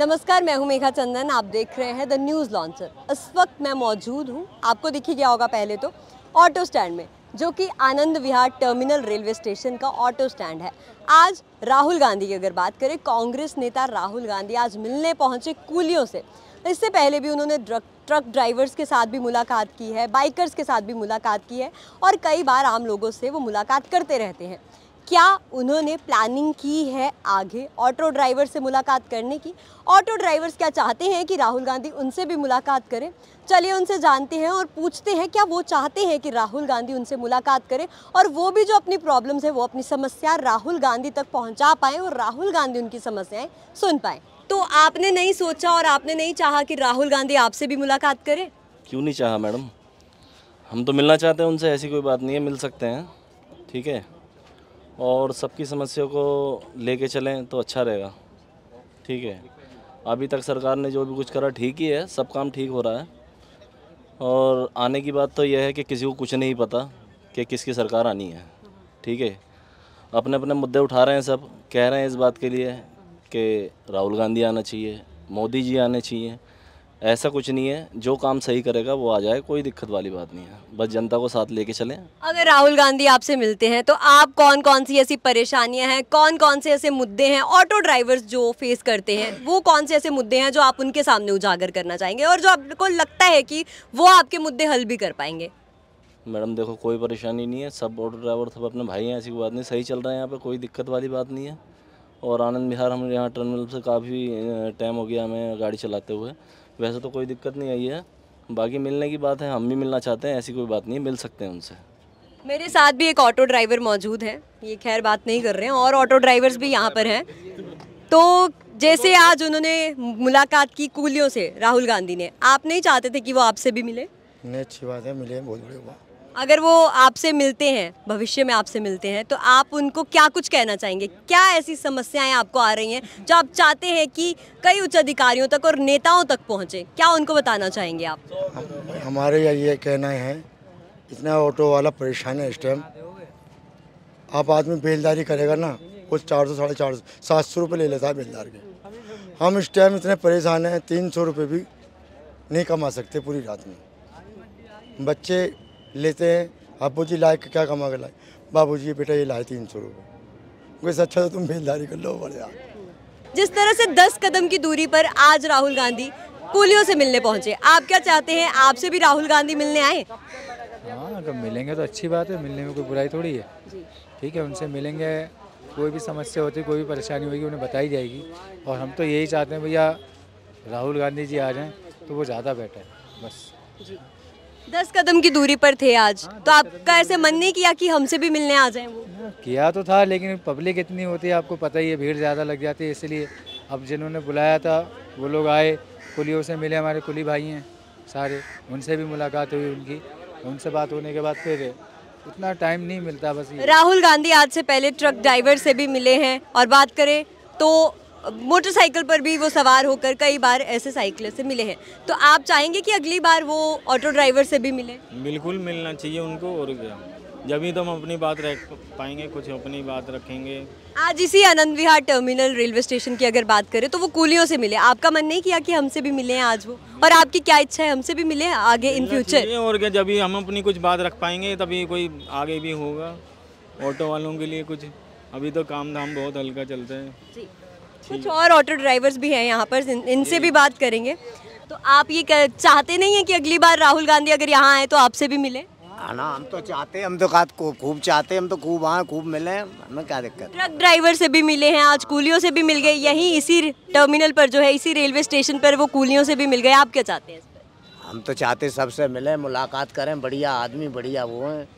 नमस्कार मैं हूं मेघा चंदन आप देख रहे हैं द न्यूज़ लॉन्चर इस वक्त मैं मौजूद हूं आपको दिखी गया होगा पहले तो ऑटो स्टैंड में जो कि Anand Vihar terminal railway station का ऑटो स्टैंड है आज राहुल गांधी की अगर बात करें कांग्रेस नेता राहुल गांधी आज मिलने पहुंचे कूलियों से इससे पहले भी उन्होंने ट्रक ड्राइवर्स के साथ भी मुलाकात की है बाइकर्स के साथ भी मुलाकात की है और कई बार आम लोगों से वो मुलाकात करते रहते हैं क्या उन्होंने प्लानिंग की है आगे ऑटो ड्राइवर से मुलाकात करने की ऑटो ड्राइवर्स क्या चाहते हैं कि राहुल गांधी उनसे भी मुलाकात करें चलिए उनसे जानते हैं और पूछते हैं क्या वो चाहते हैं कि राहुल गांधी उनसे मुलाकात करें और वो भी जो अपनी प्रॉब्लम्स है वो अपनी समस्या राहुल गांधी तक पहुँचा पाएँ और राहुल गांधी उनकी समस्याएँ सुन पाएँ तो आपने नहीं सोचा और आपने नहीं चाहा कि राहुल गांधी आपसे भी मुलाकात करें क्यों नहीं चाहा मैडम हम तो मिलना चाहते हैं उनसे ऐसी कोई बात नहीं है मिल सकते हैं ठीक है और सबकी समस्या को लेके चलें तो अच्छा रहेगा ठीक है अभी तक सरकार ने जो भी कुछ करा ठीक ही है सब काम ठीक हो रहा है और आने की बात तो यह है कि किसी को कुछ नहीं पता कि किसकी सरकार आनी है ठीक है अपने अपने मुद्दे उठा रहे हैं सब कह रहे हैं इस बात के लिए कि राहुल गांधी आना चाहिए मोदी जी आने चाहिए ऐसा कुछ नहीं है जो काम सही करेगा वो आ जाए कोई दिक्कत वाली बात नहीं है बस जनता को साथ लेके चले अगर राहुल गांधी आपसे मिलते हैं तो आप कौन कौन सी ऐसी परेशानियां हैं कौन कौन से ऐसे मुद्दे हैं ऑटो ड्राइवर्स जो फेस करते हैं वो कौन से ऐसे मुद्दे हैं जो आप उनके सामने उजागर करना चाहेंगे और जो आपको लगता है कि वो आपके मुद्दे हल भी कर पाएंगे मैडम देखो कोई परेशानी नहीं है सब ऑटो ड्राइवर सब अपने भाई हैं ऐसी कोई बात नहीं सही चल रहे हैं यहाँ पर कोई दिक्कत वाली बात नहीं है और आनंद विहार हम यहाँ टर्मिनल से काफ़ी टाइम हो गया हमें गाड़ी चलाते हुए वैसे तो कोई दिक्कत नहीं आई है बाकी मिलने की बात है हम भी मिलना चाहते हैं ऐसी कोई बात नहीं मिल सकते हैं उनसे मेरे साथ भी एक ऑटो ड्राइवर मौजूद है ये खैर बात नहीं कर रहे हैं और ऑटो ड्राइवर्स भी यहाँ पर हैं तो जैसे आज उन्होंने मुलाकात की कूलियों से राहुल गांधी ने आप नहीं चाहते थे कि वो आपसे भी मिले नहीं अच्छी बात है मिले बहुत बात अगर वो आपसे मिलते हैं भविष्य में आपसे मिलते हैं तो आप उनको क्या कुछ कहना चाहेंगे क्या ऐसी समस्याएं आपको आ रही हैं जो आप चाहते हैं कि कई उच्च अधिकारियों तक और नेताओं तक पहुंचे क्या उनको बताना चाहेंगे आप हमारे यहाँ ये कहना है इतना ऑटो वाला परेशान है इस टाइम आप आदमी बेलदारी करेगा ना कुछ चार सौ साढ़े चार सौ सात सौ रुपये ले लेता है बेलदार के हम इस टाइम इतने परेशान हैं तीन सौ रुपये भी नहीं कमा सकते पूरी रात में बच्चे लेते हैं अबू जी लाए क्या कमा कर लाए बाबू जी बेटा ये लाए तीन सौ रुपये वैसे अच्छा तो तुम बेलदारी कर लो बढ़िया जिस तरह से दस कदम की दूरी पर आज राहुल गांधी पोलियो से मिलने पहुंचे आप क्या चाहते हैं आपसे भी राहुल गांधी मिलने आए हाँ अगर मिलेंगे तो अच्छी बात है मिलने में कोई बुराई थोड़ी है ठीक है उनसे मिलेंगे कोई भी समस्या होती कोई भी परेशानी होगी उन्हें बताई जाएगी और हम तो यही चाहते हैं भैया राहुल गांधी जी आ जाएँ तो वो ज़्यादा बेटर है बस जी दस कदम की दूरी पर थे आज हाँ, तो आपका ऐसे मन नहीं किया कि हमसे भी मिलने आ जाएं वो हाँ, किया तो था लेकिन पब्लिक इतनी होती है आपको पता ही है भीड़ ज़्यादा लग जाती है इसलिए अब जिन्होंने बुलाया था वो लोग आए कुलियों से मिले हमारे कुली भाई हैं सारे उनसे भी मुलाकात हुई उनकी उनसे बात होने के बाद फिर उतना टाइम नहीं मिलता बस राहुल गांधी आज से पहले ट्रक ड्राइवर से भी मिले हैं और बात करें तो मोटरसाइकिल पर भी वो सवार होकर कई बार ऐसे साइकिल से मिले हैं तो आप चाहेंगे कि अगली बार वो ऑटो ड्राइवर से भी मिले बिल्कुल मिलना चाहिए उनको और क्या जब ही तो हम अपनी बात रख पाएंगे कुछ अपनी बात रखेंगे आज इसी Anand Vihar terminal railway station की अगर बात करें तो वो कूलियों से मिले आपका मन नहीं किया कि हमसे भी मिले आज वो और आपकी क्या इच्छा है हमसे भी मिले आगे इन फ्यूचर और क्या जब हम अपनी कुछ बात रख पाएंगे तभी कोई आगे भी होगा ऑटो वालों के लिए कुछ अभी तो काम धाम बहुत हल्का चलता है कुछ और ऑटो ड्राइवर्स भी हैं यहाँ पर इनसे भी बात करेंगे तो आप ये कर, चाहते नहीं है कि अगली बार राहुल गांधी अगर यहाँ आए तो आपसे भी मिले हाँ ना हम तो चाहते हम तो खाद खूब चाहते हम तो खूब आए खूब मिले हमें क्या दिक्कत ट्रक ड्राइवर से भी मिले हैं आज कूलियों से भी मिल गए यहीं इसी टर्मिनल पर जो है इसी रेलवे स्टेशन पर वो कूलियों से भी मिल गए आप क्या चाहते हैं हम तो चाहते सबसे मिले मुलाकात करें बढ़िया आदमी बढ़िया वो हैं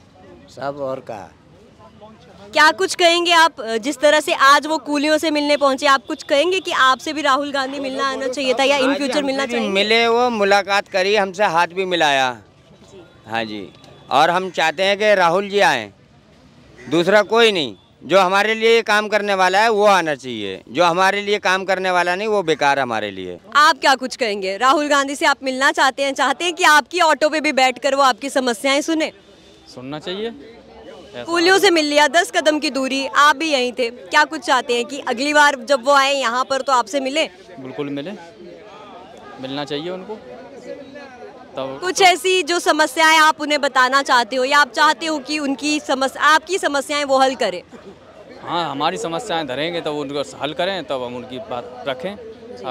सब और क्या क्या कुछ कहेंगे आप जिस तरह से आज वो कूलियों से मिलने पहुंचे आप कुछ कहेंगे कि आपसे भी राहुल गांधी मिलना आना चाहिए था या इन हाँ, फ्यूचर मिलना चाहिए मिले वो मुलाकात करी हमसे हाथ भी मिलाया हाँ जी और हम चाहते हैं कि राहुल जी आए दूसरा कोई नहीं जो हमारे लिए काम करने वाला है वो आना चाहिए जो हमारे लिए काम करने वाला नहीं वो बेकार हमारे लिए आप क्या कुछ कहेंगे राहुल गांधी से आप मिलना चाहते हैं चाहते हैं कि आपकी ऑटो पे भी बैठकर वो आपकी समस्याएं सुने सुनना चाहिए कूलियों से मिल लिया दस कदम की दूरी आप भी यहीं थे क्या कुछ चाहते हैं कि अगली बार जब वो आए यहाँ पर तो आपसे मिले बिल्कुल मिले मिलना चाहिए उनको तब कुछ ऐसी जो समस्याएं आप उन्हें बताना चाहते हो या आप चाहते हो कि उनकी समस्या आपकी समस्याएं वो हल करें हाँ हमारी समस्याएं धरेंगे तब उनको हल करें तब हम उनकी बात रखें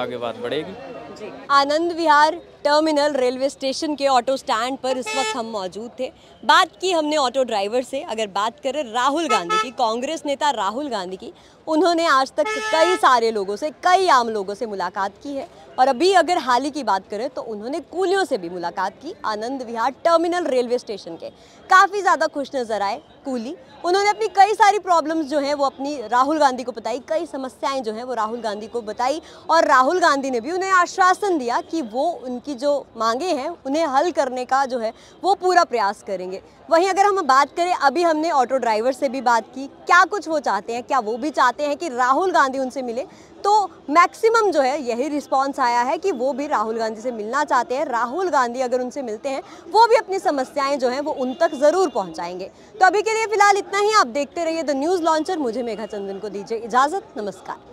आगे बात बढ़ेगी Anand Vihar terminal railway station के ऑटो स्टैंड पर इस वक्त हम मौजूद थे बात की हमने ऑटो ड्राइवर से अगर बात करें राहुल गांधी की कांग्रेस नेता राहुल गांधी की उन्होंने आज तक कई सारे लोगों से कई आम लोगों से मुलाकात की है और अभी अगर हाल ही की बात करें तो उन्होंने कूलियों से भी मुलाकात की Anand Vihar terminal railway station के काफ़ी ज़्यादा खुश नज़र आए कूली उन्होंने अपनी कई सारी प्रॉब्लम्स जो हैं वो अपनी राहुल गांधी को बताई कई समस्याएं जो हैं वो राहुल गांधी को बताई और राहुल गांधी ने भी उन्हें आश्वासन दिया कि वो उनकी जो मांगे हैं उन्हें हल करने का जो है वो पूरा प्रयास करेंगे वहीं अगर हम बात करें अभी हमने ऑटो ड्राइवर से भी बात की क्या कुछ वो चाहते हैं क्या वो भी चाहते हैं कि राहुल गांधी उनसे मिले तो मैक्सिमम जो है यही रिस्पॉन्स आया है कि वो भी राहुल गांधी से मिलना चाहते हैं राहुल गांधी अगर उनसे मिलते हैं वो भी अपनी समस्याएं जो हैं वो उन तक ज़रूर पहुंचाएंगे तो अभी के लिए फिलहाल इतना ही आप देखते रहिए द न्यूज़ लॉन्चर मुझे मेघा चंदन को दीजिए इजाज़त नमस्कार